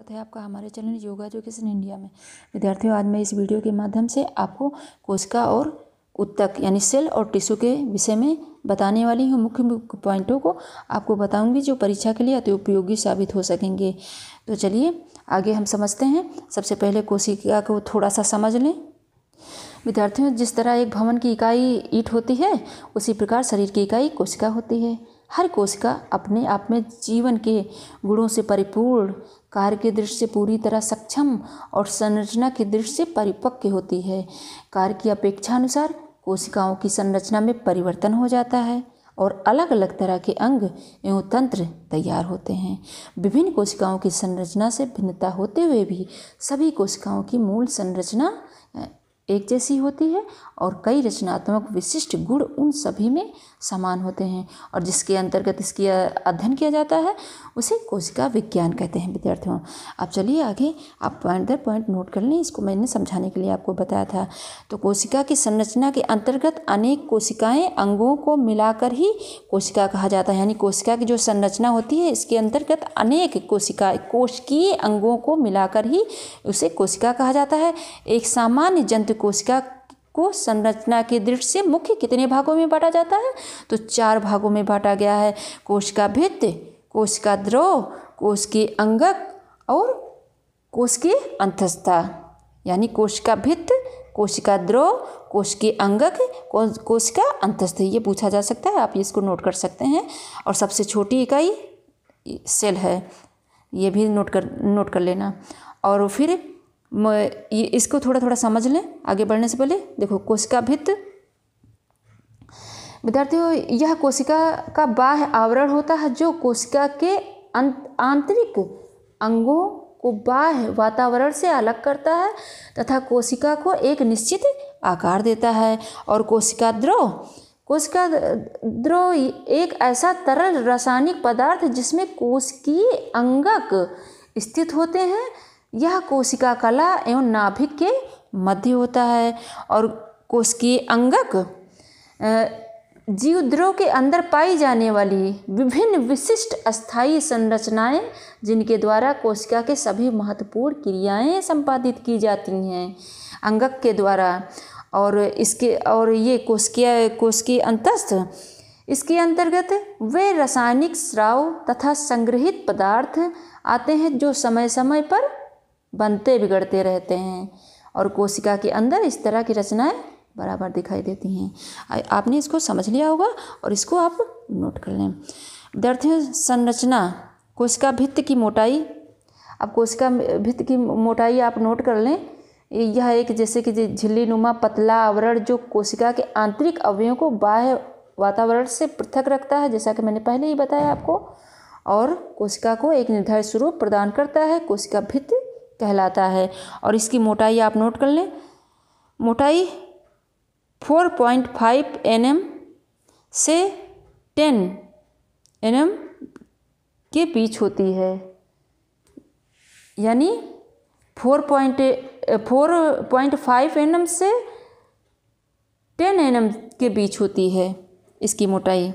स्वागत है आपका हमारे चैनल योगा एजुकेशन इंडिया में विद्यार्थियों आज मैं इस वीडियो के माध्यम से आपको कोशिका और उत्तक यानी सेल और टिश्यू के विषय में बताने वाली हूँ मुख्य मुख्य पॉइंटों को आपको बताऊंगी जो परीक्षा के लिए अति उपयोगी साबित हो सकेंगे तो चलिए आगे हम समझते हैं सबसे पहले कोशिका को थोड़ा सा समझ लें विद्यार्थियों जिस तरह एक भवन की इकाई ईट होती है उसी प्रकार शरीर की इकाई कोशिका होती है हर कोशिका अपने आप में जीवन के गुणों से परिपूर्ण कार्य के दृष्टि से पूरी तरह सक्षम और संरचना की दृष्टि से परिपक्व होती है कार्य की अपेक्षा अनुसार कोशिकाओं की संरचना में परिवर्तन हो जाता है और अलग अलग तरह के अंग एवं तंत्र तैयार होते हैं विभिन्न कोशिकाओं की संरचना से भिन्नता होते हुए भी सभी कोशिकाओं की मूल संरचना एक जैसी होती है और कई रचनात्मक विशिष्ट गुण उन सभी में समान होते हैं और जिसके अंतर्गत इसकी अध्ययन किया जाता है उसे कोशिका विज्ञान कहते हैं विद्यार्थियों अब चलिए आगे आप पॉइंट दर पॉइंट नोट कर लें इसको मैंने समझाने के लिए आपको बताया था तो कोशिका की संरचना के अंतर्गत अनेक कोशिकाएँ अंगों को मिलाकर ही कोशिका कहा जाता है यानी कोशिका की जो संरचना होती है इसके अंतर्गत अनेक कोशिका कोशिकीय अंगों को मिलाकर ही उसे कोशिका कहा जाता है एक सामान्य जंतु कोशिका को संरचना की दृष्टि से मुख्य कितने भागों में बांटा जाता है तो चार भागों में बांटा गया है कोशिका भित्त कोशिका द्रोह कोश के अंगक और कोश की अंतस्था यानी कोशिका भित्त कोशिका द्रोह कोश के अंगक कोशिका अंतस्थ ये पूछा जा सकता है आप इसको नोट कर सकते हैं और सबसे छोटी इकाई सेल है ये भी नोट कर नोट कर लेना और फिर ये इसको थोड़ा थोड़ा समझ लें आगे बढ़ने से पहले देखो कोशिका भित्त विद्यार्थियों यह कोशिका का बाह्य आवरण होता है जो कोशिका के आंतरिक अंगों को बाह्य वातावरण से अलग करता है तथा कोशिका को एक निश्चित आकार देता है और कोशिका द्रोह कोशिका द्रोह एक ऐसा तरल रासायनिक पदार्थ जिसमें कोशिकीय अंगक स्थित होते हैं यह कोशिका कला एवं नाभिक के मध्य होता है और कोशिकीय अंगक जीवद्रोह के अंदर पाई जाने वाली विभिन्न विशिष्ट अस्थायी संरचनाएं जिनके द्वारा कोशिका के सभी महत्वपूर्ण क्रियाएं संपादित की जाती हैं अंगक के द्वारा और इसके और ये कोशिकीय कोशिकीय अंतस्थ इसके अंतर्गत वे रासायनिक स्राव तथा संग्रहित पदार्थ आते हैं जो समय समय पर बनते बिगड़ते रहते हैं और कोशिका के अंदर इस तरह की रचनाएं बराबर दिखाई देती हैं आपने इसको समझ लिया होगा और इसको आप नोट कर लें विद्यार्थियों संरचना कोशिका भित्त की मोटाई अब कोशिका भित्त की मोटाई आप नोट कर लें यह एक जैसे कि झिल्ली नुमा पतला आवरण जो कोशिका के आंतरिक अवयवों को बाह्य वातावरण से पृथक रखता है जैसा कि मैंने पहले ही बताया आपको और कोशिका को एक निर्धारित स्वरूप प्रदान करता है कोशिका भित्त कहलाता है और इसकी मोटाई आप नोट कर लें मोटाई 4.5 पॉइंट mm से 10 mm के बीच होती है यानी four point four point five N से टेन एन के बीच होती है इसकी मोटाई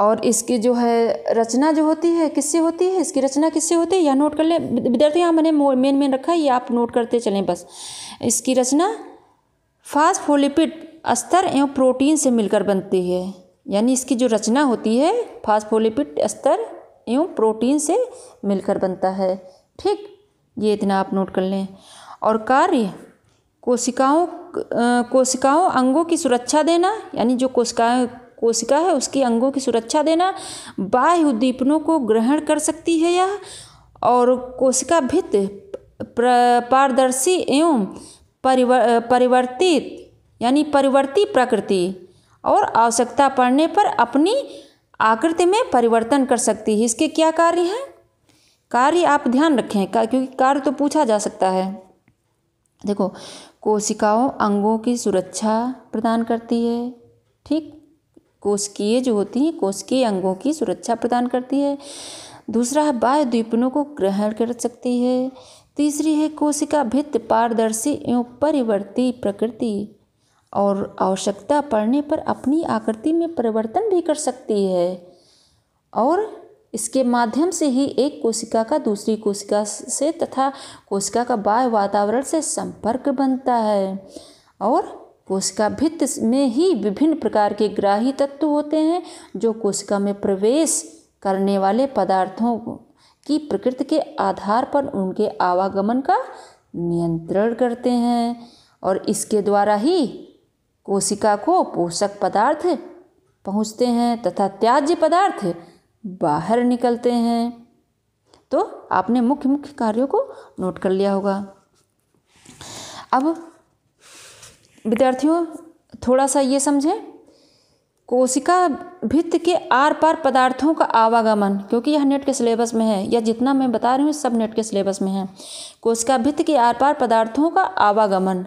और इसकी जो है रचना जो होती है किससे होती है इसकी रचना किससे होती है यह नोट कर ले विद्यार्थी यहाँ मैंने मेन मेन रखा है ये आप नोट करते चलें बस इसकी रचना फास्फोलिपिड स्तर एवं प्रोटीन से मिलकर बनती है यानी इसकी जो रचना होती है फास्फोलिपिड स्तर एवं प्रोटीन से मिलकर बनता है ठीक ये इतना आप नोट कर लें और कार्य कोशिकाओं कोशिकाओं अंगों की सुरक्षा देना यानी जो कोशिकाएं कोशिका है उसके अंगों की सुरक्षा देना बाह्य उद्दीपनों को ग्रहण कर सकती है यह और कोशिका भित्त पारदर्शी एवं परिवर परिवर्तित यानी परिवर्ती प्रकृति और आवश्यकता पड़ने पर अपनी आकृति में परिवर्तन कर सकती है इसके क्या कार्य हैं कार्य आप ध्यान रखें क्योंकि कार्य तो पूछा जा सकता है देखो कोशिकाओं अंगों की सुरक्षा प्रदान करती है ठीक कोशिकीय जो होती हैं कोशिकीय अंगों की सुरक्षा प्रदान करती है दूसरा है बाह्य द्वीपनों को ग्रहण कर सकती है तीसरी है कोशिका भित्त पारदर्शी एवं परिवर्ती प्रकृति और आवश्यकता पड़ने पर अपनी आकृति में परिवर्तन भी कर सकती है और इसके माध्यम से ही एक कोशिका का दूसरी कोशिका से तथा कोशिका का बाह्य वातावरण से संपर्क बनता है और कोशिका भित्त में ही विभिन्न प्रकार के ग्राही तत्व होते हैं जो कोशिका में प्रवेश करने वाले पदार्थों की प्रकृति के आधार पर उनके आवागमन का नियंत्रण करते हैं और इसके द्वारा ही कोशिका को पोषक पदार्थ पहुँचते हैं तथा त्याज्य पदार्थ बाहर निकलते हैं तो आपने मुख्य मुख्य कार्यों को नोट कर लिया होगा अब विद्यार्थियों थोड़ा सा ये समझें कोशिका भित्त के आर पार पदार्थों का आवागमन क्योंकि यह नेट के सिलेबस में है या जितना मैं बता रही हूँ सब नेट के सिलेबस में है कोशिका भित्त के आर पार पदार्थों का आवागमन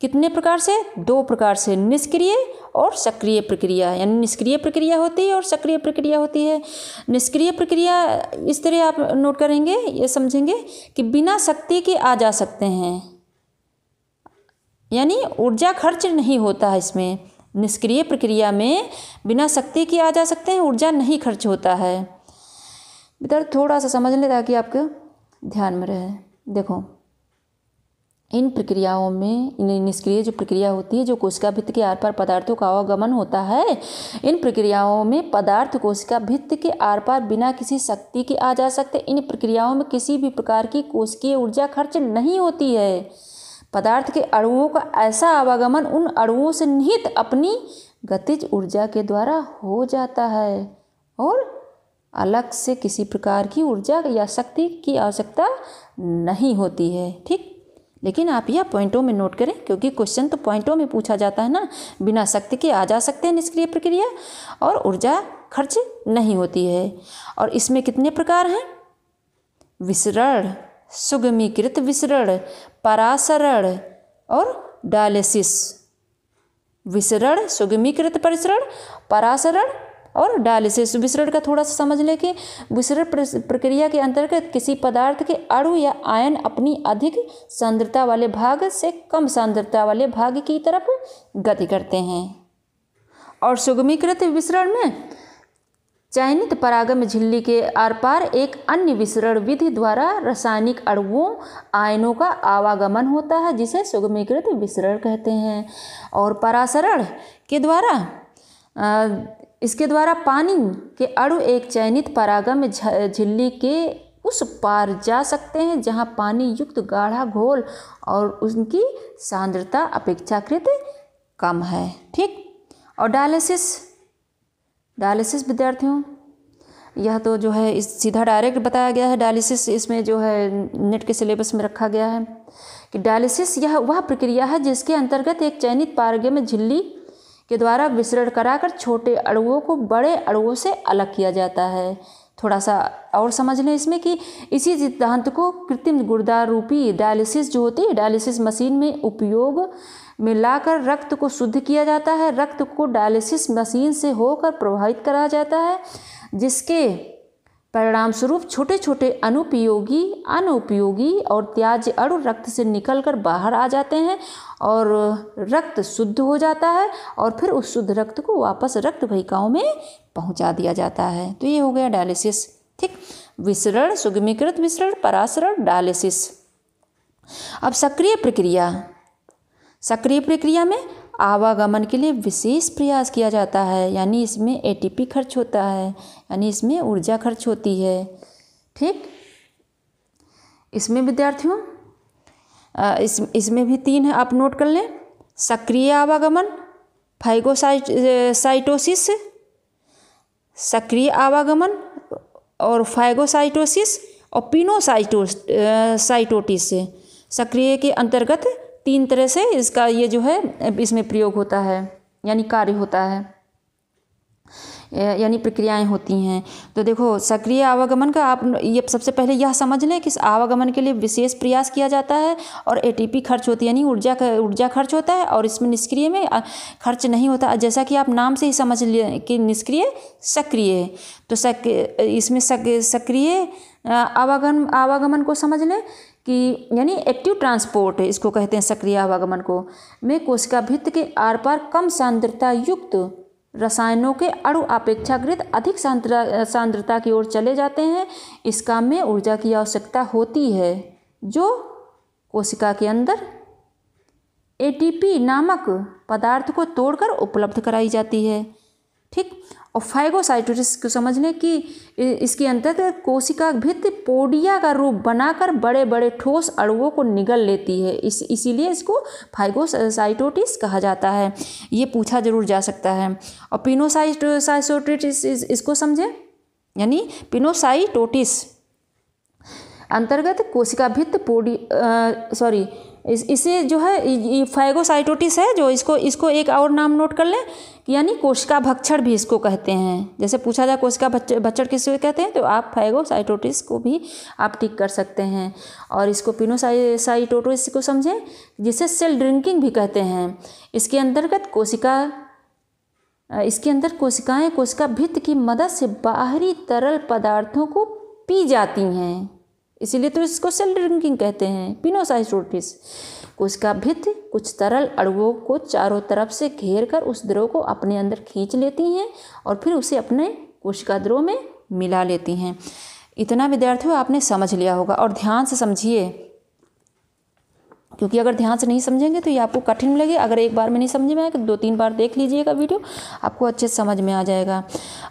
कितने प्रकार से दो प्रकार से निष्क्रिय और सक्रिय प्रक्रिया यानी निष्क्रिय प्रक्रिया होती है और सक्रिय प्रक्रिया होती है निष्क्रिय प्रक्रिया इस तरह आप नोट करेंगे ये समझेंगे कि बिना शक्ति के आ जा सकते हैं यानी ऊर्जा खर्च नहीं होता है इसमें निष्क्रिय प्रक्रिया में बिना शक्ति के आ जा सकते हैं ऊर्जा नहीं खर्च होता है इधर थोड़ा सा समझ लें ताकि आपके ध्यान में रहे देखो इन प्रक्रियाओं में इन निष्क्रिय जो प्रक्रिया होती है जो कोशिका भित्त के आर पार पदार्थों का आवागमन होता है इन प्रक्रियाओं में पदार्थ कोशिका भित्त के आर पार बिना किसी शक्ति के आ जा सकते इन प्रक्रियाओं में किसी भी प्रकार की कोशिकीय ऊर्जा खर्च नहीं होती है पदार्थ के अणुओं का ऐसा आवागमन उन अणुओं से निहित अपनी गतिज ऊर्जा के द्वारा हो जाता है और अलग से किसी प्रकार की ऊर्जा या शक्ति की आवश्यकता नहीं होती है ठीक लेकिन आप यह पॉइंटों में नोट करें क्योंकि क्वेश्चन तो पॉइंटों में पूछा जाता है ना बिना शक्ति के आ जा सकते हैं निष्क्रिय प्रक्रिया और ऊर्जा खर्च नहीं होती है और इसमें कितने प्रकार हैं विसरण सुगमीकृत विसरण परासरण और डायलिसिस विसरण सुगमीकृत परिसरण परासरण और डायलिसिस विसरण का थोड़ा सा समझ लें कि विसरण प्रक्रिया के अंतर्गत किसी पदार्थ के अणु या आयन अपनी अधिक सांद्रता वाले भाग से कम सांद्रता वाले भाग की तरफ गति करते हैं और सुगमीकृत विसरण में चयनित परागम झिल्ली के आर पार एक अन्य विसरण विधि द्वारा रासायनिक अणुओं आयनों का आवागमन होता है जिसे सुगमीकृत विसरण कहते हैं और परासरण के द्वारा आ, इसके द्वारा पानी के अणु एक चयनित परागम झिल्ली के उस पार जा सकते हैं जहां पानी युक्त गाढ़ा घोल और उनकी सांद्रता अपेक्षाकृत कम है ठीक और डायलिसिस डायलिसिस विद्यार्थियों यह तो जो है इस सीधा डायरेक्ट बताया गया है डायलिसिस इसमें जो है नेट के सिलेबस में रखा गया है कि डायलिसिस यह वह प्रक्रिया है जिसके अंतर्गत एक चयनित पारगे में झिल्ली के द्वारा विसरण कराकर छोटे अड़ुओं को बड़े अड़ुओं से अलग किया जाता है थोड़ा सा और समझ लें इसमें कि इसी सिद्धांत को कृत्रिम गुर्दा रूपी डायलिसिस जो होती है डायलिसिस मशीन में उपयोग मिलाकर रक्त को शुद्ध किया जाता है रक्त को डायलिसिस मशीन से होकर प्रभावित कराया जाता है जिसके परिणाम स्वरूप छोटे छोटे अनुपयोगी अनुपयोगी और त्याज्य अणु रक्त से निकलकर बाहर आ जाते हैं और रक्त शुद्ध हो जाता है और फिर उस शुद्ध रक्त को वापस रक्त भहिकाओं में पहुंचा दिया जाता है तो ये हो गया डायलिसिस ठीक विसरण सुगमीकृत विसरण परासरण डायलिसिस अब सक्रिय प्रक्रिया सक्रिय प्रक्रिया में आवागमन के लिए विशेष प्रयास किया जाता है यानी इसमें एटीपी खर्च होता है यानी इसमें ऊर्जा खर्च होती है ठीक इसमें विद्यार्थियों इस इसमें भी तीन है आप नोट कर लें सक्रिय आवागमन फाइगोसाइट साइटोसिस सक्रिय आवागमन और फाइगोसाइटोसिस और पिनोसाइटो साइटोटिस सक्रिय के अंतर्गत तीन तरह से इसका ये जो है इसमें प्रयोग होता है यानी कार्य होता है यानी प्रक्रियाएं होती हैं तो देखो सक्रिय आवागमन का आप ये सबसे पहले यह समझ लें कि आवागमन के लिए विशेष प्रयास किया जाता है और एटीपी खर्च होती है यानी ऊर्जा का ऊर्जा खर्च होता है और इसमें निष्क्रिय में खर्च नहीं होता जैसा कि आप नाम से ही समझ लिए कि निष्क्रिय सक्रिय तो सक इसमें सक सक्रिय आवागम आवागमन को समझ लें कि यानी एक्टिव ट्रांसपोर्ट इसको कहते हैं सक्रिय आवागमन को में कोशिका भित्त के आर पार कम सांद्रता युक्त रसायनों के अणु अपेक्षाकृत अधिक सांद्रता की ओर चले जाते हैं इस काम में ऊर्जा की आवश्यकता होती है जो कोशिका के अंदर एटीपी नामक पदार्थ को तोड़कर उपलब्ध कराई जाती है ठीक और फाइगोसाइटोटिस को समझने की इसके अंतर्गत कोशिका भित्त पोडिया का रूप बनाकर बड़े बड़े ठोस अड़ुओं को निगल लेती है इस इसीलिए इसको फाइगोसाइटोटिस कहा जाता है ये पूछा जरूर जा सकता है और इस, इसको समझें यानी पिनोसाइटोटिस अंतर्गत कोशिका भित्त पोडी सॉरी इस इसे जो है ये फाइगोसाइटोटिस है जो इसको इसको एक और नाम नोट कर लें यानी कोशिका भक्षण भी इसको कहते हैं जैसे पूछा जाए कोशिका भक्षण किसको कहते हैं तो आप फाइगोसाइटोटिस को भी आप टिक कर सकते हैं और इसको पिनोसाइटोटिस को समझें जिसे सेल ड्रिंकिंग भी कहते हैं इसके अंतर्गत कोशिका इसके अंदर कोशिकाएं कोशिका भित्त की मदद से बाहरी तरल पदार्थों को पी जाती हैं इसीलिए तो इसको सेल ड्रिंकिंग कहते हैं पिनोसाइट फिश उसका भित्त कुछ तरल अड़ुओं को चारों तरफ से घेर कर उस द्रोह को अपने अंदर खींच लेती हैं और फिर उसे अपने कोशिका द्रोह में मिला लेती हैं इतना विद्यार्थियों आपने समझ लिया होगा और ध्यान से समझिए क्योंकि अगर ध्यान से नहीं समझेंगे तो ये आपको कठिन लगे अगर एक बार में नहीं समझ में आएगा तो दो तीन बार देख लीजिएगा वीडियो आपको अच्छे से समझ में आ जाएगा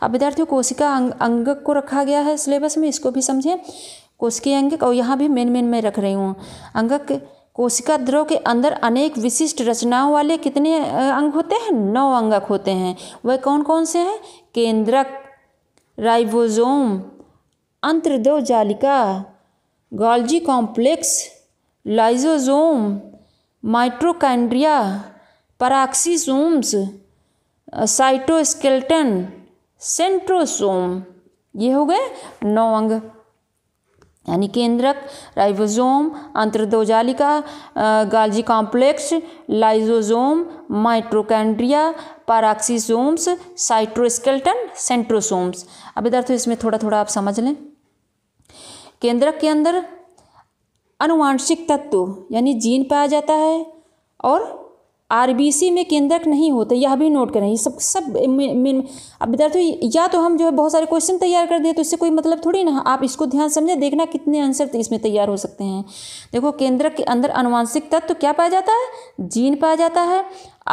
अब विद्यार्थियों कोशिका अंग, अंगक को रखा गया है सिलेबस में इसको भी समझें कोशिकीय अंगक और यहाँ भी मेन मेन में रख रही हूँ अंगक कोशिका ध्रुव के अंदर अनेक विशिष्ट रचनाओं वाले कितने अंग होते हैं नौ अंगक होते हैं वह कौन कौन से हैं केंद्रक राइबोसोम अंतर्द्रव जालिका Golgi complex lysosome mitochondria peroxisomes cytoskeleton centrosome ये हो गए नौ अंग यानी केंद्रक राइबोसोम अंतर्दोजालिका Golgi complex lysosome mitochondria peroxisomes cytoskeleton centrosomes अब इधर तो इसमें थोड़ा थोड़ा आप समझ लें केंद्रक के अंदर अनुवांशिक तत्व यानी जीन पाया जाता है और आरबीसी में केंद्रक नहीं होते यह भी नोट करें ये सब सब मेन अब विद्यार्थी या तो हम जो है बहुत सारे क्वेश्चन तैयार कर दें तो इससे कोई मतलब थोड़ी ना आप इसको ध्यान समझें देखना कितने आंसर तो इसमें तैयार हो सकते हैं देखो केंद्रक के अंदर अनुवांशिक तत्व तो क्या पाया जाता है जीन पाया जाता है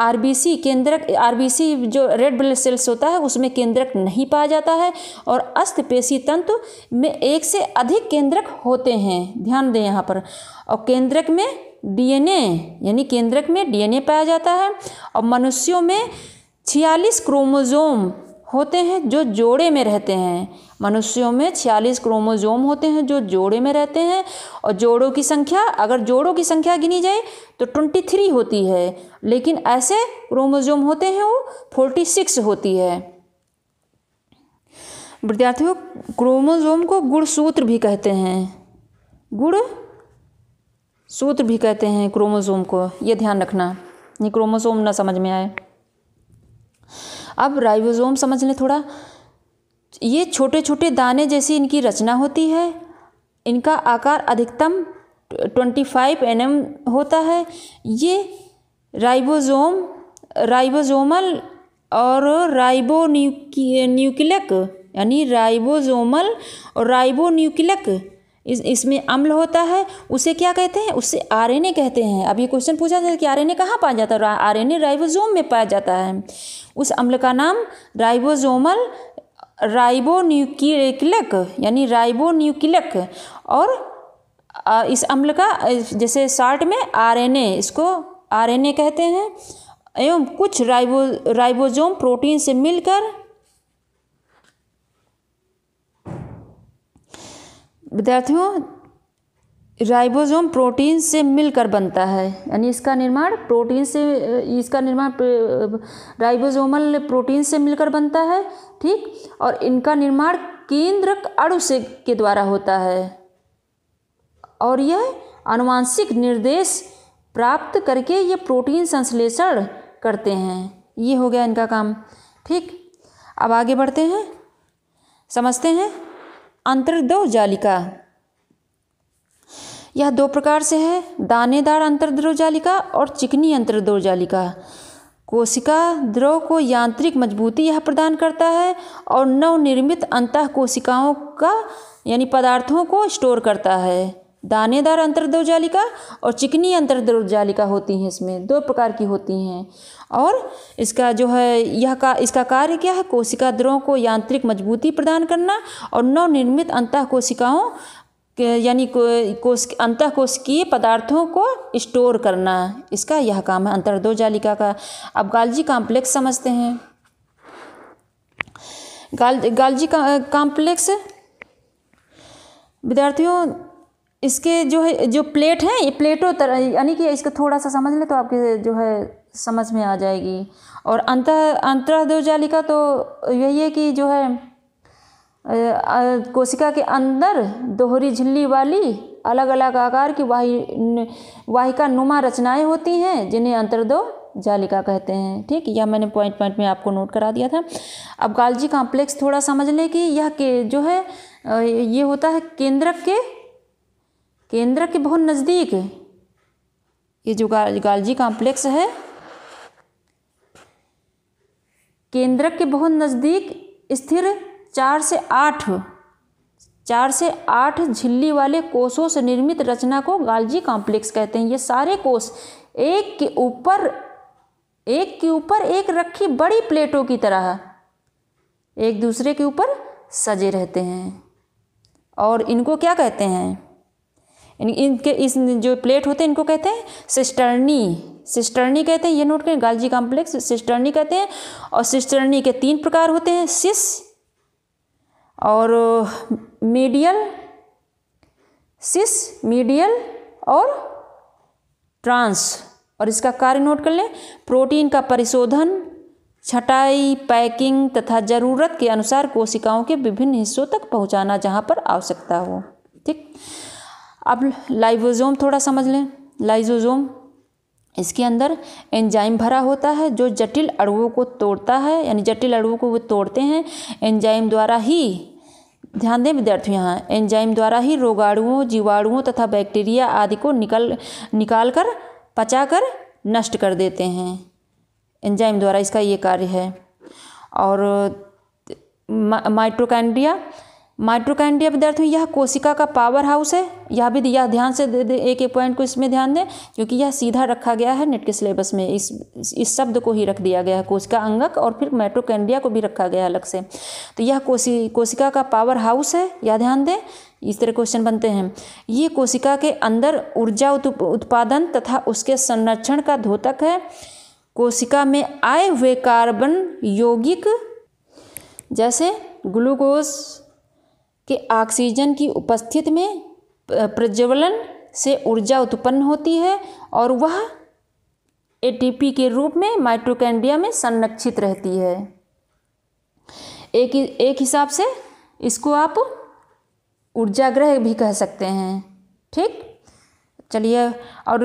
आरबीसी केंद्रक आरबीसी जो रेड ब्लड सेल्स होता है उसमें केंद्रक नहीं पाया जाता है और अस्थपेशी तंत्र में एक से अधिक केंद्रक होते हैं ध्यान दें यहाँ पर और केंद्रक में डीएनए यानी केंद्रक में डीएनए पाया जाता है और मनुष्यों में छियालीस क्रोमोजोम होते हैं जो जोड़े में रहते हैं मनुष्यों में छियालीस क्रोमोजोम होते हैं जो जोड़े में रहते हैं और जोड़ों की संख्या अगर जोड़ों की संख्या गिनी जाए तो ट्वेंटी थ्री होती है लेकिन ऐसे क्रोमोजोम होते हैं वो फोर्टी सिक्स होती है विद्यार्थियों क्रोमोजोम को गुणसूत्र भी कहते हैं गुड़ सूत्र भी कहते हैं क्रोमोज़ोम को ये ध्यान रखना ये क्रोमोज़ोम ना समझ में आए अब राइबोज़ोम समझ लें थोड़ा ये छोटे छोटे दाने जैसी इनकी रचना होती है इनका आकार अधिकतम ट्वेंटी फाइव एन एम होता है ये राइबोज़ोम राइबोसोमल और राइबो न्यूक्लिक यानी राइबोज़ोमल और राइबो न्यूक्लिक इस इसमें अम्ल होता है उसे क्या कहते हैं उससे आरएनए कहते हैं अब ये क्वेश्चन पूछा जाता है कि आरएनए कहाँ पाया जाता है आरएनए राइबोसोम में पाया जाता है उस अम्ल का नाम राइबोसोमल राइबोन्यूक्लिक यानी राइबोन्यूक्लिक और इस अम्ल का जैसे साल्ट में आरएनए इसको आरएनए कहते हैं एवं कुछ राइबो राइबोजोम प्रोटीन से मिलकर विद्यार्थियों राइबोसोम प्रोटीन से मिलकर बनता है यानी इसका निर्माण प्रोटीन से इसका निर्माण राइबोसोमल प्रोटीन से मिलकर बनता है ठीक और इनका निर्माण केंद्रक अणु से के द्वारा होता है और यह अनुवांशिक निर्देश प्राप्त करके ये प्रोटीन संश्लेषण करते हैं ये हो गया इनका काम ठीक अब आगे बढ़ते हैं समझते हैं अंतर्द्रव जालिका यह दो प्रकार से है दानेदार अंतर्द्रव जालिका और चिकनी अंतर्द्रव जालिका कोशिका द्रव को यांत्रिक मजबूती यह प्रदान करता है और नवनिर्मित अंत कोशिकाओं का यानी पदार्थों को स्टोर करता है दानेदार जालिका और चिकनी अंतर्द्रवजालिका होती हैं इसमें दो प्रकार की होती हैं और इसका जो है यह का इसका कार्य क्या है कोशिका द्रोह को यांत्रिक मजबूती प्रदान करना और नवनिर्मित अंत कोशिकाओं यानी कोश अंत कोशिकीय पदार्थों को स्टोर करना इसका यह काम है अंतर्दो जालिका का अब गालजी कॉम्प्लेक्स समझते हैं गाल गालजी कॉम्प्लेक्स विद्यार्थियों इसके जो है जो प्लेट है ये प्लेटों तरह यानी कि इसको थोड़ा सा समझ लें तो आपके जो है समझ में आ जाएगी और अंत जालिका तो यही है कि जो है कोशिका के अंदर दोहरी झिल्ली वाली अलग अलग आकार की वाहि वाहिका नुमा रचनाएं होती हैं जिन्हें अंतर्दो जालिका कहते हैं ठीक यह मैंने पॉइंट पॉइंट में आपको नोट करा दिया था अब गालजी कॉम्प्लेक्स थोड़ा समझ लें कि यह के जो है ये होता है केंद्रक के केंद्र के बहुत नज़दीक ये जो गा, गालजी कॉम्प्लेक्स है केंद्र के बहुत नज़दीक स्थिर चार से आठ चार से आठ झिल्ली वाले कोषों से निर्मित रचना को गालजी कॉम्प्लेक्स कहते हैं ये सारे कोष एक के ऊपर एक के ऊपर एक रखी बड़ी प्लेटों की तरह एक दूसरे के ऊपर सजे रहते हैं और इनको क्या कहते हैं यानी इनके इस जो प्लेट होते हैं इनको कहते हैं सिस्टर्नी सिस्टर्नी कहते हैं ये नोट करें गालजी कॉम्प्लेक्स सिस्टर्नी कहते हैं और सिस्टर्नी के तीन प्रकार होते हैं सिस और मीडियल सिस मीडियल और ट्रांस और इसका कार्य नोट कर लें प्रोटीन का परिशोधन छटाई पैकिंग तथा ज़रूरत के अनुसार कोशिकाओं के विभिन्न हिस्सों तक पहुंचाना जहां पर आवश्यकता हो ठीक अब लाइवोजोम थोड़ा समझ लें लाइजोजोम इसके अंदर एंजाइम भरा होता है जो जटिल अड़ुओं को तोड़ता है यानी जटिल अड़ुओं को वो तोड़ते हैं एंजाइम द्वारा ही ध्यान दें विद्यार्थियों यहाँ एंजाइम द्वारा ही रोगाणुओं जीवाणुओं तथा बैक्टीरिया आदि को निकल निकाल कर पचा कर नष्ट कर देते हैं एंजाइम द्वारा इसका ये कार्य है और मा, माइट्रोकैंडिया विद्यार्थियों यह कोशिका का पावर हाउस है यह भी यह ध्यान से दे, दे, एक एक पॉइंट को इसमें ध्यान दें क्योंकि यह सीधा रखा गया है नेट के सिलेबस में इस इस शब्द को ही रख दिया गया है कोशिका अंगक और फिर माइट्रोकैंडिया को भी रखा गया है अलग से तो यह कोशि कोशिका का पावर हाउस है यह ध्यान दें इस तरह क्वेश्चन बनते हैं ये कोशिका के अंदर ऊर्जा उत्पादन तथा उसके संरक्षण का धोतक है कोशिका में आए हुए कार्बन यौगिक जैसे ग्लूकोज कि ऑक्सीजन की उपस्थिति में प्रज्वलन से ऊर्जा उत्पन्न होती है और वह एटीपी के रूप में माइट्रोकैंडिया में संरक्षित रहती है एक एक हिसाब से इसको आप ऊर्जा ग्रह भी कह सकते हैं ठीक चलिए और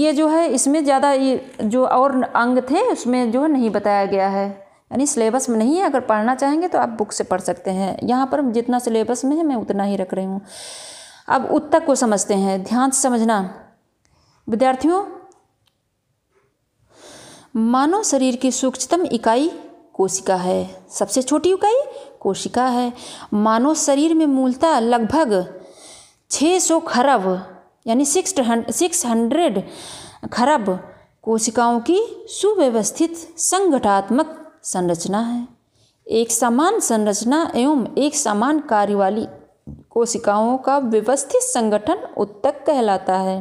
ये जो है इसमें ज़्यादा जो और अंग थे उसमें जो है नहीं बताया गया है यानी सिलेबस में नहीं है अगर पढ़ना चाहेंगे तो आप बुक से पढ़ सकते हैं यहाँ पर जितना सिलेबस में है मैं उतना ही रख रही हूँ अब उत्तक को समझते हैं ध्यान से समझना विद्यार्थियों मानव शरीर की सूक्ष्मतम इकाई कोशिका है सबसे छोटी इकाई कोशिका है मानव शरीर में मूलतः लगभग 600 खरब यानी सिक्स सिक्स हंड्रेड खरब कोशिकाओं की सुव्यवस्थित संगठात्मक संरचना है एक समान संरचना एवं एक समान कार्य वाली कोशिकाओं का व्यवस्थित संगठन उत्तक कहलाता है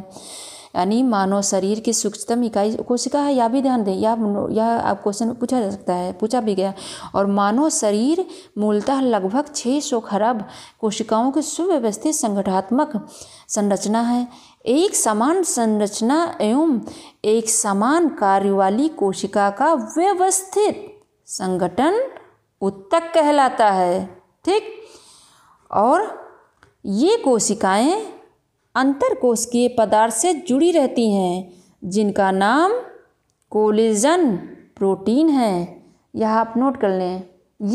यानी मानव शरीर की सूक्ष्मतम इकाई कोशिका है या भी ध्यान दें या यह आप क्वेश्चन में पूछा जा सकता है पूछा भी गया और मानव शरीर मूलतः लगभग 600 खरब कोशिकाओं की सुव्यवस्थित संगठनात्मक संरचना है एक समान संरचना एवं एक समान कार्य वाली कोशिका का व्यवस्थित संगठन उत्तक कहलाता है ठीक और ये कोशिकाएं अंतर कोशिकीय पदार्थ से जुड़ी रहती हैं जिनका नाम कोलिजन प्रोटीन है यह आप नोट कर लें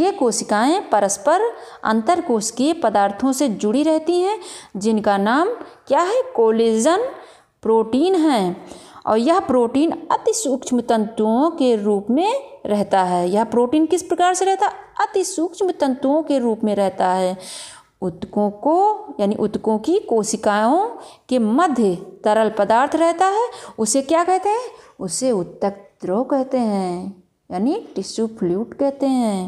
ये कोशिकाएं परस्पर अंतर कोशिकीय पदार्थों से जुड़ी रहती हैं जिनका नाम क्या है कोलिजन प्रोटीन है और यह प्रोटीन अति सूक्ष्म तंतुओं के रूप में रहता है यह प्रोटीन किस प्रकार से रहता है अति सूक्ष्म तंतुओं के रूप में रहता है उत्तकों को यानी उत्तकों की कोशिकाओं के मध्य तरल पदार्थ रहता है उसे क्या कहते हैं उसे उत्तक द्रोह कहते हैं यानी टिश्यू फ्लूट कहते हैं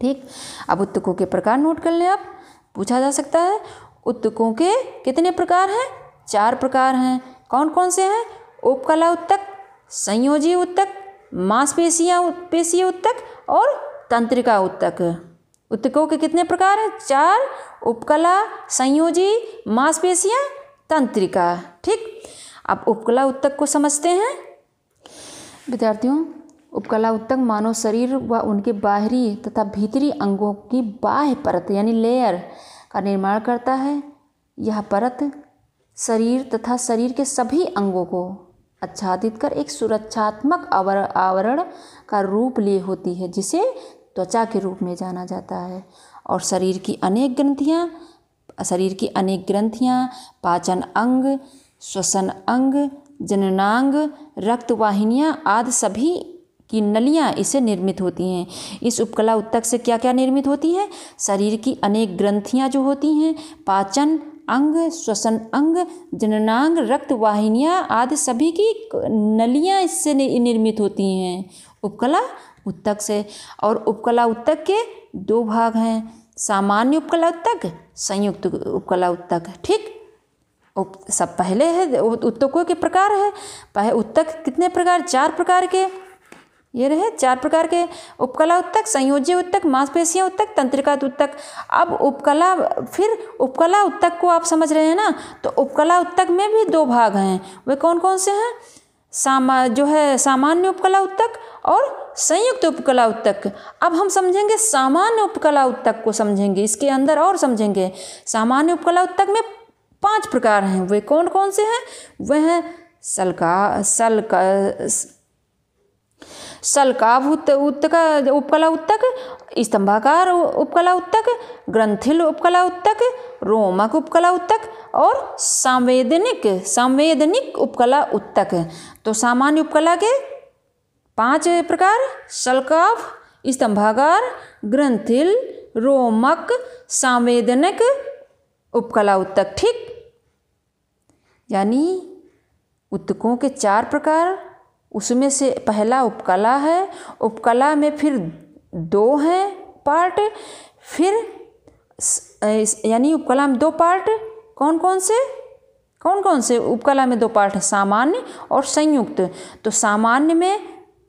ठीक अब उत्तकों के प्रकार नोट कर लें आप पूछा जा सकता है उत्तकों के कितने प्रकार हैं चार प्रकार हैं कौन कौन से हैं उपकला उत्तक संयोजी उत्तक मांसपेशियाँ पेशीय उत्तक और तंत्रिका उत्तक उत्तकों के कितने प्रकार हैं चार उपकला संयोजी मांसपेशियाँ तंत्रिका ठीक अब उपकला उत्तक को समझते हैं विद्यार्थियों उपकला उत्तक मानव शरीर व उनके बाहरी तथा भीतरी अंगों की बाह्य परत यानी लेयर का निर्माण करता है यह परत शरीर तथा शरीर के सभी अंगों को आच्छादित कर एक सुरक्षात्मक आवर आवरण का रूप लिए होती है जिसे त्वचा के रूप में जाना जाता है और शरीर की अनेक ग्रंथियाँ शरीर की अनेक ग्रंथियाँ पाचन अंग श्वसन अंग जननांग रक्तवाहिनियाँ आदि सभी की नलियाँ इसे निर्मित होती हैं इस उपकला उत्तक से क्या क्या निर्मित होती है शरीर की अनेक ग्रंथियाँ जो होती हैं पाचन अंग श्वसन अंग जननांग रक्त वाहिनियाँ आदि सभी की नलियाँ इससे निर्मित होती हैं उपकला उत्तक से और उपकला उत्तक के दो भाग हैं सामान्य उपकला उत्तक संयुक्त उपकला उत्तक ठीक उप सब पहले है उत्तकों के प्रकार है पह उत्तक कितने प्रकार चार प्रकार के ये रहे चार प्रकार के उपकला उत्तक संयोज्य उत्तक मांसपेशियाँ उत्तक तंत्रिका उत्तक अब उपकला फिर उपकला उत्तक को आप समझ रहे हैं ना तो उपकला उत्तक में भी दो भाग हैं वे कौन कौन से हैं सामा जो है सामान्य उपकला उत्तक और संयुक्त उपकला उत्तक अब हम समझेंगे सामान्य उपकला उत्तक को समझेंगे इसके अंदर और समझेंगे सामान्य उपकला उत्तक में पांच प्रकार हैं वे कौन कौन से हैं वह हैं सलका सलका शलकाभ उत्तक उपकला उत्तक स्तंभाकार उपकला उत्तक ग्रंथिल उपकला उत्तक रोमक उपकला उत्तक और संवेदनिक संवेदनिक उपकला उत्तक तो सामान्य उपकला के पांच प्रकार शलकाभ स्तंभाकार ग्रंथिल रोमक संवेदनक उपकला उत्तक ठीक यानी उत्तकों के चार प्रकार उसमें से पहला उपकला है उपकला में फिर दो हैं पार्ट फिर यानी उपकला में दो पार्ट कौन कौन से कौन कौन से उपकला में दो पार्ट है सामान्य और संयुक्त तो सामान्य में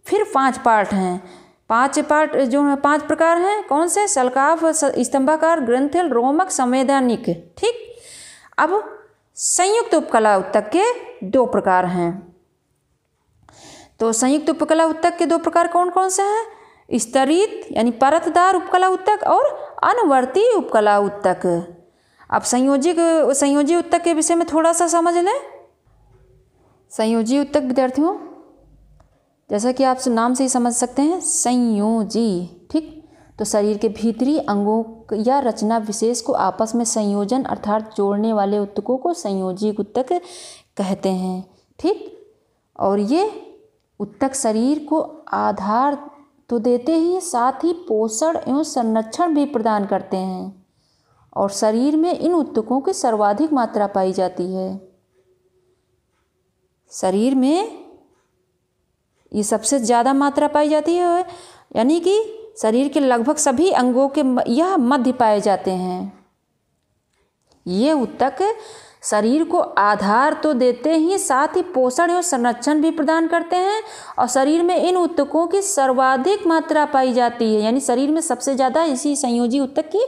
फिर पांच पार्ट हैं पांच पार्ट जो है पांच प्रकार हैं कौन से सलकाफ स्तंभाकार ग्रंथिल रोमक संवैधानिक ठीक अब संयुक्त उपकला तक के दो प्रकार हैं तो संयुक्त उपकला उत्तक के दो प्रकार कौन कौन से हैं स्तरित यानी परतदार उपकला उत्तक और अनवर्ती उपकला उत्तक अब संयोजिक संयोजी उत्तक के विषय में थोड़ा सा समझ लें संयोजी उत्तक विद्यार्थियों जैसा कि आप नाम से ही समझ सकते हैं संयोजी ठीक तो शरीर के भीतरी अंगों या रचना विशेष को आपस में संयोजन अर्थात जोड़ने वाले उत्तकों को संयोजी उत्तक कहते हैं ठीक और ये उत्तक शरीर को आधार तो देते ही साथ ही पोषण एवं संरक्षण भी प्रदान करते हैं और शरीर में इन उत्तकों की सर्वाधिक मात्रा पाई जाती है शरीर में ये सबसे ज़्यादा मात्रा पाई जाती है यानी कि शरीर के लगभग सभी अंगों के यह मध्य पाए जाते हैं ये उत्तक शरीर को आधार तो देते ही साथ ही पोषण एवं संरक्षण भी प्रदान करते हैं और शरीर में इन उत्तकों की सर्वाधिक मात्रा पाई जाती है यानी शरीर में सबसे ज़्यादा इसी संयोजी उत्तक की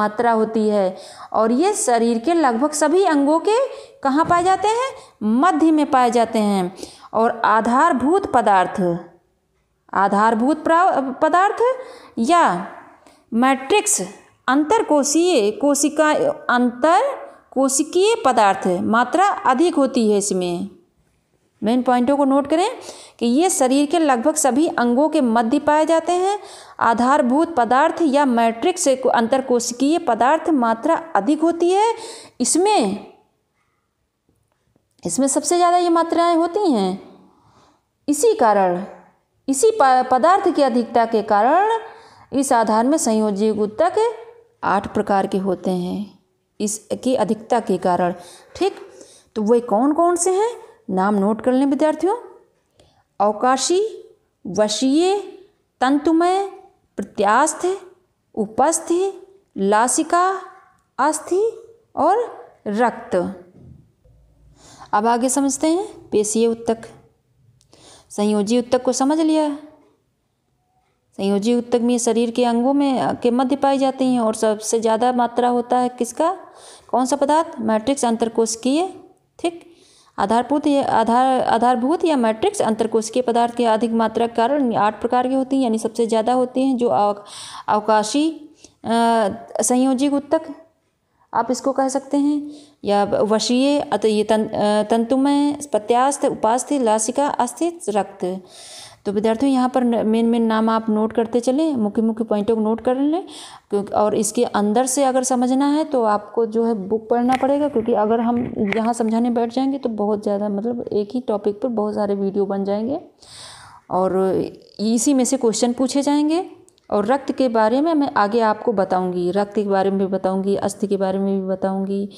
मात्रा होती है और ये शरीर के लगभग सभी अंगों के कहाँ पाए जाते हैं मध्य में पाए जाते हैं और आधारभूत पदार्थ आधारभूत पदार्थ या मैट्रिक्स अंतर कोशीय कोशिका अंतर कोशिकीय पदार्थ मात्रा अधिक होती है इसमें मेन पॉइंटों को नोट करें कि ये शरीर के लगभग सभी अंगों के मध्य पाए जाते हैं आधारभूत पदार्थ या मैट्रिक्स अंतरकोशिकीय पदार्थ मात्रा अधिक होती है इसमें इसमें सबसे ज़्यादा ये मात्राएं होती हैं इसी कारण इसी पदार्थ की अधिकता के कारण इस आधार में संयोजी ऊतक आठ प्रकार के होते हैं की अधिकता के कारण ठीक तो वे कौन कौन से हैं नाम नोट कर लें विद्यार्थियों अवकाशी वशीय तंतुमय प्रत्यास्थ उपस्थि लासिका अस्थि और रक्त अब आगे समझते हैं पेशीय उत्तक संयोजी उत्तक को समझ लिया संयोजी में शरीर के अंगों में के मध्य पाई जाती हैं और सबसे ज़्यादा मात्रा होता है किसका कौन सा पदार्थ मैट्रिक्स अंतरकोशिकीय ठीक आधारभूत या आधार आधारभूत या मैट्रिक्स अंतरकोशिकीय पदार्थ के अधिक मात्रा के कारण आठ प्रकार के होती हैं यानी सबसे ज़्यादा होती हैं जो अवकाशी संयोजी उत्तक आप इसको कह सकते हैं या वशीय अत ये तंतुमय प्रत्यास्थ उपास्थ लासिका अस्थित रक्त तो विद्यार्थियों यहाँ पर मेन मेन नाम आप नोट करते चलें मुख्य मुख्य पॉइंटों को नोट कर लें क्योंकि और इसके अंदर से अगर समझना है तो आपको जो है बुक पढ़ना पड़ेगा क्योंकि अगर हम यहाँ समझाने बैठ जाएंगे तो बहुत ज़्यादा मतलब एक ही टॉपिक पर बहुत सारे वीडियो बन जाएंगे और इसी में से क्वेश्चन पूछे जाएंगे और रक्त के बारे में मैं आगे आपको बताऊंगी रक्त के बारे में भी बताऊंगी अस्थि के बारे में भी बताऊंगी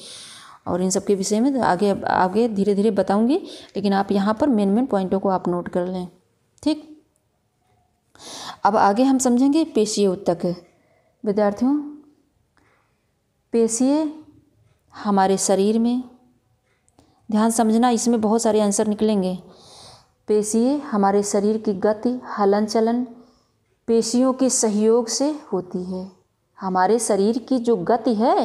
और इन सब के विषय में आगे आगे धीरे धीरे बताऊंगी लेकिन आप यहाँ पर मेन मेन पॉइंटों को आप नोट कर लें ठीक अब आगे हम समझेंगे पेशीय उत्तक विद्यार्थियों पेशीय हमारे शरीर में ध्यान समझना इसमें बहुत सारे आंसर निकलेंगे पेशीय हमारे शरीर की गति हलन चलन पेशियों के सहयोग से होती है हमारे शरीर की जो गति है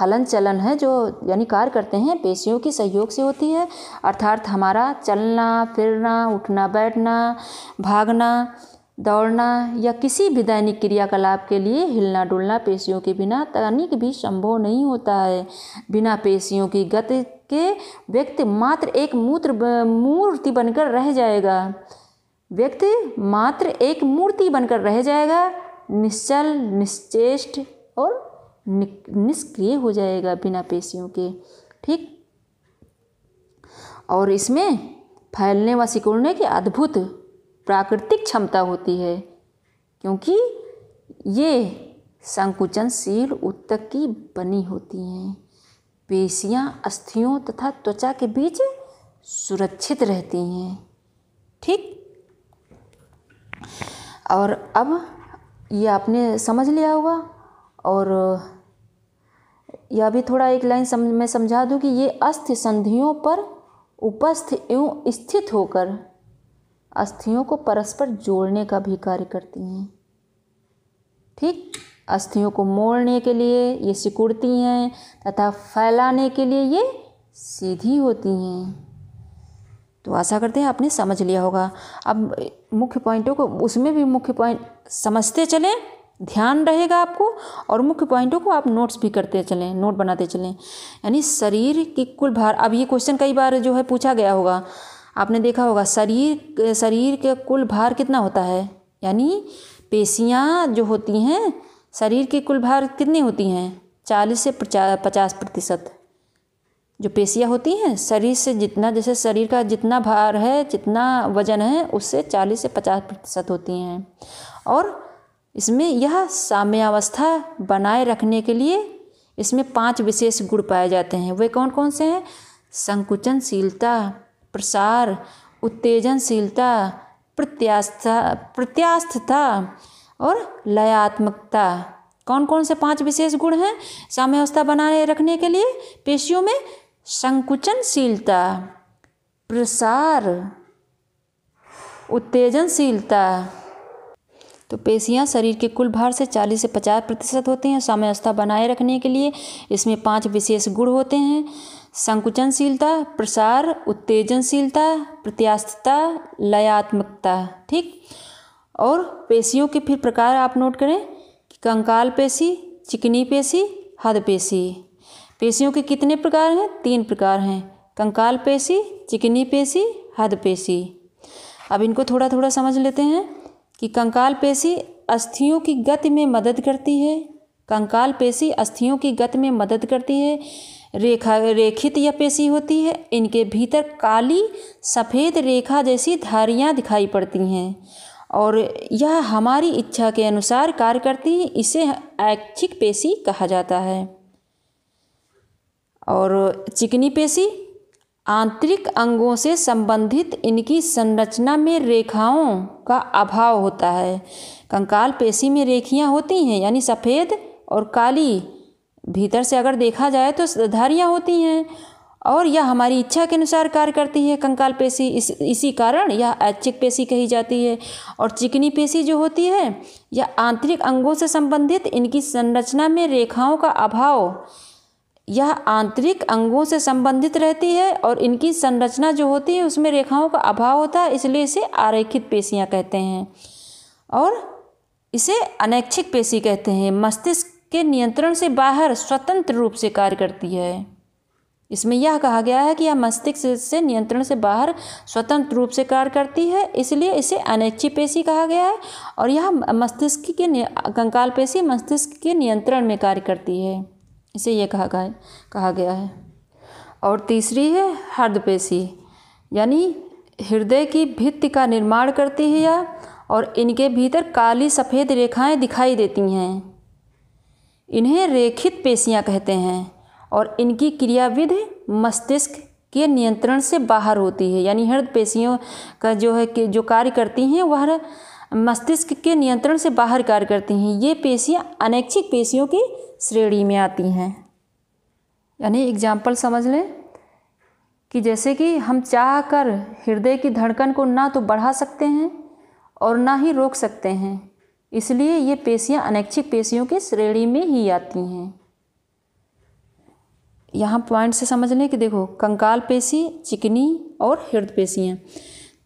हलन चलन है जो यानी कार्य करते हैं पेशियों के सहयोग से होती है अर्थात हमारा चलना फिरना उठना बैठना भागना दौड़ना या किसी भी दैनिक क्रियाकलाप के लिए हिलना डुलना पेशियों के बिना तनिक भी संभव नहीं होता है बिना पेशियों की गति के व्यक्ति मात्र एक मूत्र मूर्ति बनकर रह जाएगा व्यक्ति मात्र एक मूर्ति बनकर रह जाएगा निश्चल निश्चेष्ट और निष्क्रिय हो जाएगा बिना पेशियों के ठीक और इसमें फैलने व सिकुड़ने की अद्भुत प्राकृतिक क्षमता होती है क्योंकि ये संकुचनशील उत्तक की बनी होती हैं पेशियाँ अस्थियों तथा त्वचा के बीच सुरक्षित रहती हैं ठीक और अब ये आपने समझ लिया होगा और यह भी थोड़ा एक लाइन समझ मैं समझा दूँ कि ये अस्थि संधियों पर उपस्थ एवं स्थित होकर अस्थियों को परस्पर जोड़ने का भी कार्य करती हैं ठीक अस्थियों को मोड़ने के लिए ये सिकुड़ती हैं तथा फैलाने के लिए ये सीधी होती हैं तो आशा करते हैं आपने समझ लिया होगा अब मुख्य पॉइंटों को उसमें भी मुख्य पॉइंट समझते चलें ध्यान रहेगा आपको और मुख्य पॉइंटों को आप नोट्स भी करते चलें नोट बनाते चलें यानी शरीर की कुल भार अब ये क्वेश्चन कई बार जो है पूछा गया होगा आपने देखा होगा शरीर शरीर का कुल भार कितना होता है यानी पेशियाँ जो होती हैं शरीर की कुल भार कितनी होती हैं चालीस से पचास प्रतिशत जो पेशियाँ होती हैं शरीर से जितना जैसे शरीर का जितना भार है जितना वजन है उससे चालीस से पचास प्रतिशत होती हैं और इसमें यह साम्यावस्था बनाए रखने के लिए इसमें पांच विशेष गुण पाए जाते हैं वे कौन कौन से हैं संकुचनशीलता प्रसार उत्तेजनशीलता प्रत्यास्थ प्रत्यास्थता और लयात्मकता कौन कौन से पांच विशेष गुण हैं साम्यावस्था बनाए रखने के लिए पेशियों में संकुचनशीलता प्रसार उत्तेजनशीलता तो पेशियाँ शरीर के कुल भार से 40 से 50 प्रतिशत होते हैं साम्यावस्था बनाए रखने के लिए इसमें पांच विशेष गुण होते हैं संकुचनशीलता प्रसार उत्तेजनशीलता प्रत्यास्थता लयात्मकता ठीक और पेशियों के फिर प्रकार आप नोट करें कि कंकाल पेशी चिकनी पेशी हद पेशी पेशियों के कितने प्रकार हैं तीन प्रकार हैं कंकाल पेशी चिकनी पेशी हद पेशी अब इनको थोड़ा थोड़ा समझ लेते हैं कि कंकाल पेशी अस्थियों की गति में मदद करती है कंकाल पेशी अस्थियों की गति में मदद करती है रेखा रेखित यह पेशी होती है इनके भीतर काली सफ़ेद रेखा जैसी धारियाँ दिखाई पड़ती हैं और यह हमारी इच्छा के अनुसार कार्य करती हैं इसे ऐच्छिक पेशी कहा जाता है और चिकनी पेशी आंतरिक अंगों से संबंधित इनकी संरचना में रेखाओं का अभाव होता है कंकाल पेशी में रेखियाँ होती हैं यानी सफ़ेद और काली भीतर से अगर देखा जाए तो धारियाँ होती हैं और यह हमारी इच्छा के अनुसार कार्य करती है कंकाल पेशी इस इसी कारण यह ऐच्छिक पेशी कही जाती है और चिकनी पेशी जो होती है यह आंतरिक अंगों से संबंधित इनकी संरचना में रेखाओं का अभाव यह आंतरिक अंगों से संबंधित रहती है और इनकी संरचना जो होती है उसमें रेखाओं का अभाव होता है इसलिए इसे आरेखित पेशियाँ कहते हैं और इसे अनैच्छिक पेशी कहते हैं मस्तिष्क के नियंत्रण से बाहर स्वतंत्र रूप से कार्य करती है इसमें यह कहा गया है कि यह मस्तिष्क से नियंत्रण से बाहर स्वतंत्र रूप से कार्य करती है इसलिए इसे अनैच्छिक पेशी कहा गया है और यह मस्तिष्क के कंकाल पेशी मस्तिष्क के नियंत्रण में कार्य करती है इसे ये कहा गया कहा गया है और तीसरी है पेशी यानी हृदय की भित्ति का निर्माण करती है या और इनके भीतर काली सफ़ेद रेखाएं दिखाई देती हैं इन्हें रेखित पेशियां कहते हैं और इनकी क्रियाविध मस्तिष्क के नियंत्रण से बाहर होती है यानी हृदय पेशियों का जो है कि जो कार्य करती हैं वह मस्तिष्क के नियंत्रण से बाहर कार्य करती हैं ये पेशियाँ अनैच्छिक पेशियों की श्रेणी में आती हैं यानी एग्जाम्पल समझ लें कि जैसे कि हम चाह कर हृदय की धड़कन को ना तो बढ़ा सकते हैं और ना ही रोक सकते हैं इसलिए ये पेशियाँ अनैच्छिक पेशियों की श्रेणी में ही आती हैं यहाँ पॉइंट से समझ लें कि देखो कंकाल पेशी चिकनी और हृदय पेशियाँ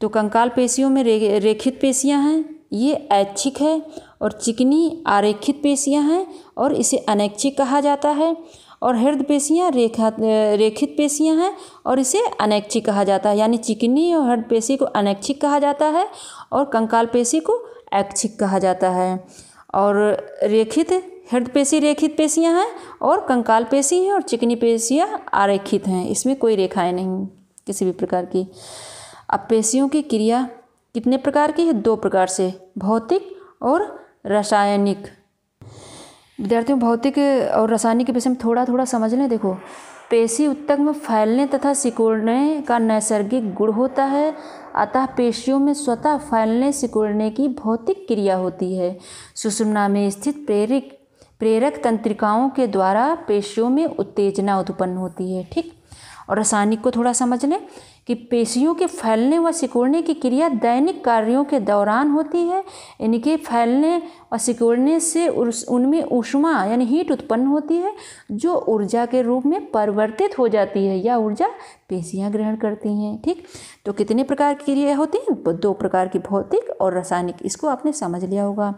तो कंकाल पेशियों में रे, रेखित पेशियाँ हैं ये ऐच्छिक है और चिकनी आरेखित पेशियाँ हैं और इसे अनैच्छिक कहा जाता है और हृदय पेशियां रेखा रेखित पेशियाँ हैं और इसे अनैच्छिक कहा जाता है यानी चिकनी और हृदय पेशी को अनैच्छिक कहा जाता है और कंकाल पेशी को ऐच्छिक कहा जाता है और रेखित हृदय पेशी रेखित पेशियाँ हैं और कंकाल पेशी हैं और चिकनी पेशियाँ आरेखित हैं इसमें कोई रेखाएं नहीं किसी भी प्रकार की अब पेशियों की क्रिया कितने प्रकार की है दो प्रकार से भौतिक और रासायनिक विद्यार्थियों भौतिक और रासायनिक के विषय में थोड़ा थोड़ा समझ लें देखो पेशी उत्तक में फैलने तथा सिकुड़ने का नैसर्गिक गुण होता है अतः पेशियों में स्वतः फैलने सिकुड़ने की भौतिक क्रिया होती है सुषुम्ना में स्थित प्रेरिक प्रेरक तंत्रिकाओं के द्वारा पेशियों में उत्तेजना उत्पन्न होती है ठीक और रासायनिक को थोड़ा समझ लें कि पेशियों के फैलने व सिकुड़ने की क्रिया दैनिक कार्यों के दौरान होती है इनके फैलने और सिकुड़ने से उनमें ऊष्मा यानी हीट उत्पन्न होती है जो ऊर्जा के रूप में परिवर्तित हो जाती है या ऊर्जा पेशियाँ ग्रहण करती हैं ठीक तो कितने प्रकार की क्रिया होती हैं दो प्रकार की भौतिक और रासायनिक इसको आपने समझ लिया होगा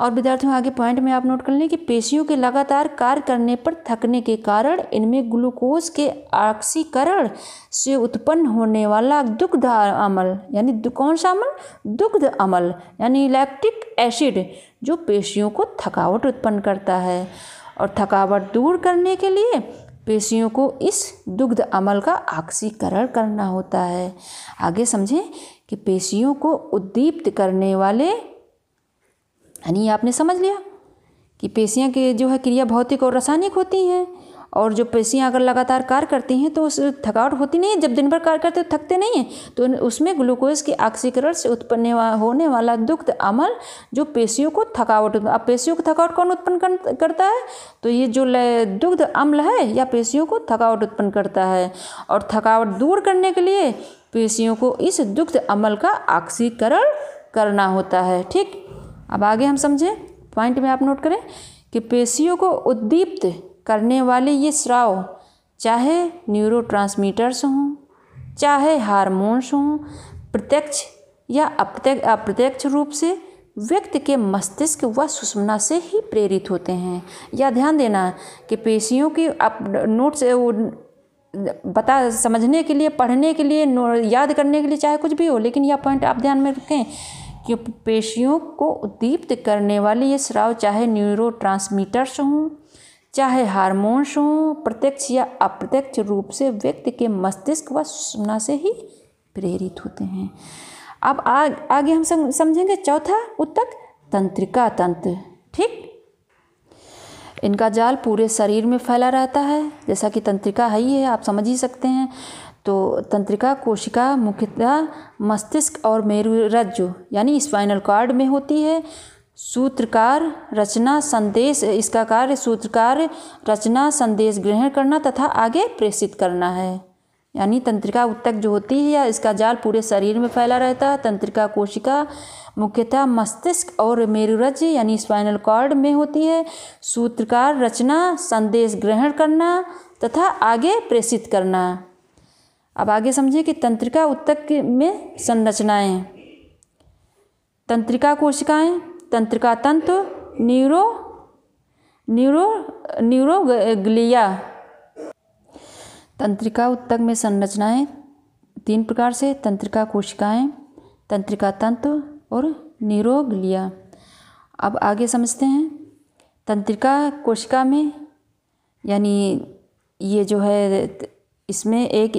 और विद्यार्थियों आगे पॉइंट में आप नोट कर लें कि पेशियों के लगातार कार्य करने पर थकने के कारण इनमें ग्लूकोज के ऑक्सीकरण से उत्पन्न होने वाला दुग्ध अमल यानी कौन सा अमल दुग्ध अमल यानी इलेक्ट्रिक एसिड जो पेशियों को थकावट उत्पन्न करता है और थकावट दूर करने के लिए पेशियों को इस दुग्ध अमल का ऑक्सीकरण करना होता है आगे समझें कि पेशियों को उद्दीप्त करने वाले यानी आपने समझ लिया कि पेशियाँ के जो है क्रिया भौतिक और रासायनिक होती हैं और जो पेशियाँ अगर लगातार कार्य करती हैं तो उस थकावट होती नहीं है जब दिन भर कार्य करते तो थकते नहीं हैं तो उसमें ग्लूकोज के ऑक्सीकरण से उत्पन्न होने वाला दुग्ध अमल जो पेशियों को थकावट अब पेशियों को थकावट कौन उत्पन्न करता है तो ये जो दुग्ध अम्ल है या पेशियों को थकावट उत्पन्न करता है और थकावट दूर करने के लिए पेशियों को इस दुग्ध अमल का ऑक्सीकरण करना होता है ठीक अब आगे हम समझें पॉइंट में आप नोट करें कि पेशियों को उद्दीप्त करने वाले ये स्राव चाहे न्यूरो हों चाहे हारमोन्स हों प्रत्यक्ष या अप्रत्यक्ष अप्रत्यक्ष रूप से व्यक्ति के मस्तिष्क व सुषमना से ही प्रेरित होते हैं या ध्यान देना कि पेशियों की आप नोट्स बता समझने के लिए पढ़ने के लिए याद करने के लिए चाहे कुछ भी हो लेकिन यह पॉइंट आप ध्यान में रखें कि पेशियों को उद्दीप्त करने वाले ये स्राव चाहे न्यूरो ट्रांसमीटर्स हों चाहे हारमोन्स हों प्रत्यक्ष या अप्रत्यक्ष रूप से व्यक्ति के मस्तिष्क व सुना से ही प्रेरित होते हैं अब आ, आगे हम समझेंगे चौथा उत्तक तंत्रिका तंत्र ठीक इनका जाल पूरे शरीर में फैला रहता है जैसा कि तंत्रिका है ही है आप समझ ही सकते हैं तो तंत्रिका कोशिका मुख्यतः मस्तिष्क और मेरुरज्जु यानी स्पाइनल कार्ड में होती है सूत्रकार रचना संदेश इसका कार्य सूत्रकार रचना संदेश ग्रहण करना तथा आगे प्रेषित करना है यानी तंत्रिका उत्तक जो होती है या इसका जाल पूरे शरीर में फैला रहता है तंत्रिका कोशिका मुख्यतः मस्तिष्क और मेरुरज यानी स्पाइनल कॉर्ड में होती है सूत्रकार रचना संदेश ग्रहण करना तथा आगे प्रेषित करना अब आगे समझिए कि तंत्रिका उत्तक में संरचनाएं तंत्रिका कोशिकाएं तंत्रिका तंत्र न्यूरो न्यूरो ग्लिया तंत्रिका उत्तक में संरचनाएं तीन प्रकार से तंत्रिका कोशिकाएं तंत्रिका तंत्र और न्यूरोग्लिया अब आगे समझते हैं तंत्रिका कोशिका में यानी ये जो है इसमें एक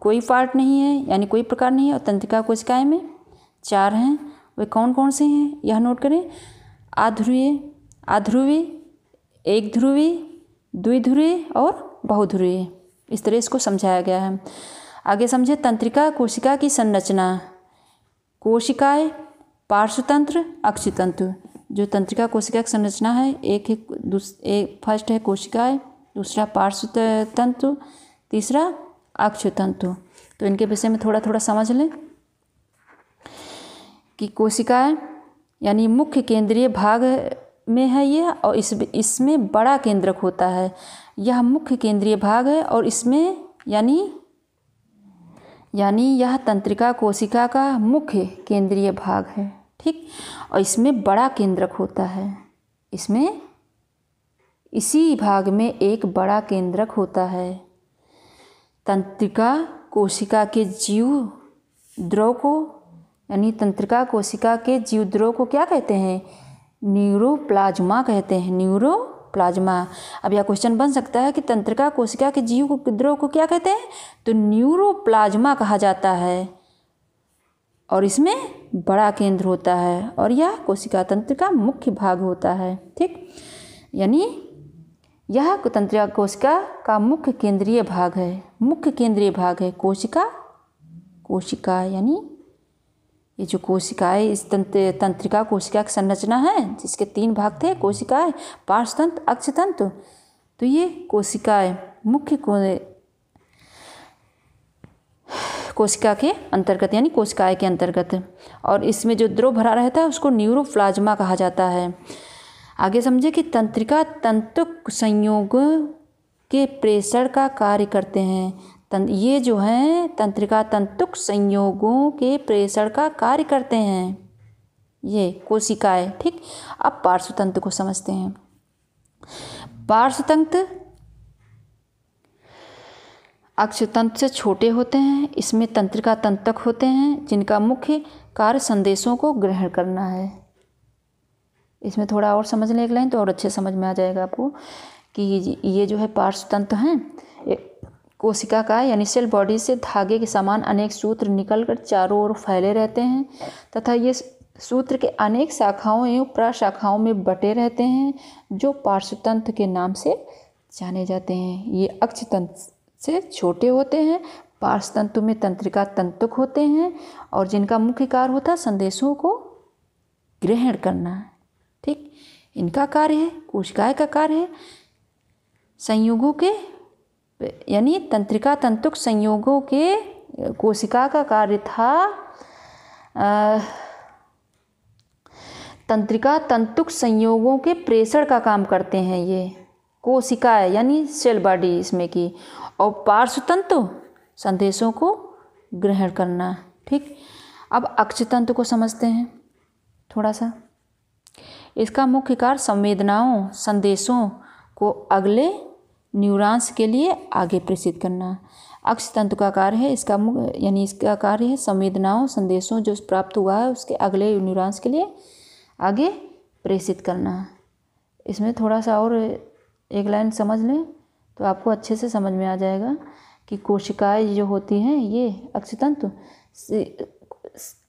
कोई पार्ट नहीं है यानी कोई प्रकार नहीं है और तंत्रिका कोशिकाएं में चार हैं वे कौन कौन से हैं यह नोट करें आध्रुवीय आध्रुवी एक ध्रुवी द्विध्रुवी और बहुध्रुवी इस तरह इसको समझाया गया है आगे समझे तंत्रिका कोशिका की संरचना कोशिकाएं पार्श्वतंत्र अक्षतंत्र जो तंत्रिका कोशिका की संरचना है एक है एक फर्स्ट है कोशिकाएं दूसरा पार्श्वतंत्र तीसरा अक्षतंतु तो इनके विषय में थोड़ा थोड़ा समझ लें कि कोशिकाएं यानी मुख्य केंद्रीय भाग में है यह और इस इसमें बड़ा केंद्रक होता है यह मुख्य केंद्रीय भाग है और इसमें यानी यानी यह तंत्रिका कोशिका का मुख्य केंद्रीय भाग है ठीक और इसमें बड़ा केंद्रक होता है इसमें इसी भाग में एक बड़ा केंद्रक होता है तंत्रिका कोशिका के जीव द्रव को यानी तंत्रिका कोशिका के जीव द्रव को क्या कहते हैं न्यूरोप्लाज्मा कहते हैं न्यूरो प्लाज्मा अब यह क्वेश्चन बन सकता है कि तंत्रिका कोशिका के जीव को द्रव को क्या कहते हैं तो न्यूरोप्लाज्मा कहा जाता है और इसमें बड़ा केंद्र होता है और यह कोशिका तंत्र का मुख्य भाग होता है ठीक यानी यह तंत्रिका कोशिका का मुख्य केंद्रीय भाग है मुख्य केंद्रीय भाग है कोशिका कोशिका यानी ये जो कोशिकाएं इस तंत्र तंत्रिका कोशिका की संरचना है जिसके तीन भाग थे कोशिकाएं पार्श्वतंत्र अक्षतंत्र तो ये कोशिकाएं मुख्य को कोशिका के अंतर्गत यानी कोशिकाएं के अंतर्गत और इसमें जो द्रव भरा रहता है उसको न्यूरोप्लाज्मा कहा जाता है आगे समझे कि तंत्रिका तंत्र संयोग के प्रेषण का कार्य करते हैं तं ये जो हैं तंत्रिका तंतुक संयोगों के प्रेषण का कार्य करते हैं ये कोशिकाएं ठीक अब पार्श्वतंत्र को समझते हैं पार्श्वतंत्र अक्षतंत्र से छोटे होते हैं इसमें तंत्रिका तंतक होते हैं जिनका मुख्य कार्य संदेशों को ग्रहण करना है इसमें थोड़ा और समझ लें एक लाइन तो और अच्छे समझ में आ जाएगा आपको कि ये जो है पार्श्व तंत्र हैं कोशिका का यानी सेल बॉडी से धागे के समान अनेक सूत्र निकलकर चारों ओर फैले रहते हैं तथा ये सूत्र के अनेक शाखाओं एवं प्रशाखाओं में बटे रहते हैं जो पार्श्वतंत्र के नाम से जाने जाते हैं ये अक्षतंत्र से छोटे होते हैं पार्श्वतंतु में तंत्रिका तंतुक होते हैं और जिनका मुख्य कार्य होता है संदेशों को ग्रहण करना ठीक इनका कार्य है कोशिकाएँ का कार्य है संयोगों के यानी तंत्रिका तंतुक संयोगों के कोशिका का कार्य था तंत्रिका तंतुक संयोगों के प्रेषण का काम करते हैं ये कोशिका है यानी सेल बॉडी इसमें की और पार्श्व तंतु संदेशों को ग्रहण करना ठीक अब अक्षतंतु को समझते हैं थोड़ा सा इसका मुख्य कार्य संवेदनाओं संदेशों को अगले न्यूरॉन्स के लिए आगे प्रेषित करना अक्ष तंतु का कार्य है इसका यानी इसका कार्य है संवेदनाओं संदेशों जो प्राप्त हुआ है उसके अगले न्यूरॉन्स के लिए आगे प्रेषित करना इसमें थोड़ा सा और एक लाइन समझ लें तो आपको अच्छे से समझ में आ जाएगा कि कोशिकाएं जो होती हैं ये अक्षतंतु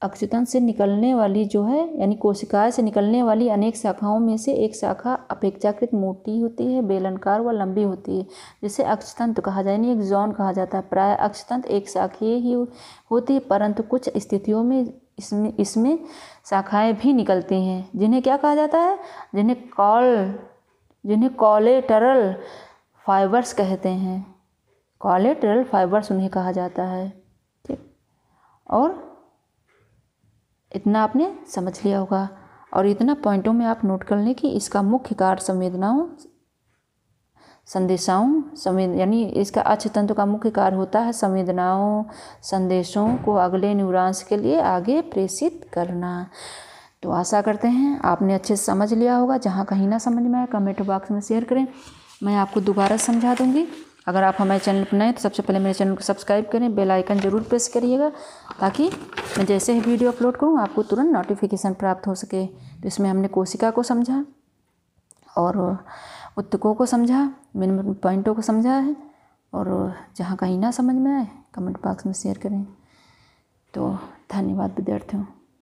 अक्षतन से निकलने वाली जो है यानी कोशिकाएं से निकलने वाली अनेक शाखाओं में से एक शाखा अपेक्षाकृत मोटी होती है बेलनकार व लंबी होती है जिसे अक्षतंत्र कहा जाए यानी एक जोन कहा जाता है प्राय अक्षतंत्र एक शाखीय ही होती है परंतु कुछ स्थितियों में इसमें इसमें शाखाएँ भी निकलती हैं जिन्हें क्या कहा जाता है जिन्हें कॉल जिन्हें कॉलेटरल फाइबर्स कहते हैं कॉलेटरल फाइबर्स उन्हें कहा जाता है ठीक और इतना आपने समझ लिया होगा और इतना पॉइंटों में आप नोट कर लें कि इसका मुख्य कार्य संवेदनाओं संदेशाओं संवेद यानी इसका अच्छ तंत्र का मुख्य कार्य होता है संवेदनाओं संदेशों को अगले न्यूरॉन्स के लिए आगे प्रेषित करना तो आशा करते हैं आपने अच्छे से समझ लिया होगा जहाँ कहीं ना समझ में आए कमेंट बॉक्स में शेयर करें मैं आपको दोबारा समझा दूँगी अगर आप हमारे चैनल पर नए हैं तो सबसे पहले मेरे चैनल को सब्सक्राइब करें बेल आइकन जरूर प्रेस करिएगा ताकि मैं जैसे ही वीडियो अपलोड करूँ आपको तुरंत नोटिफिकेशन प्राप्त हो सके तो इसमें हमने कोशिका को समझा और उत्तकों को समझा मिनिमम पॉइंटों को समझा है और जहाँ कहीं ना समझ में आए कमेंट बॉक्स में शेयर करें तो धन्यवाद विद्यार्थियों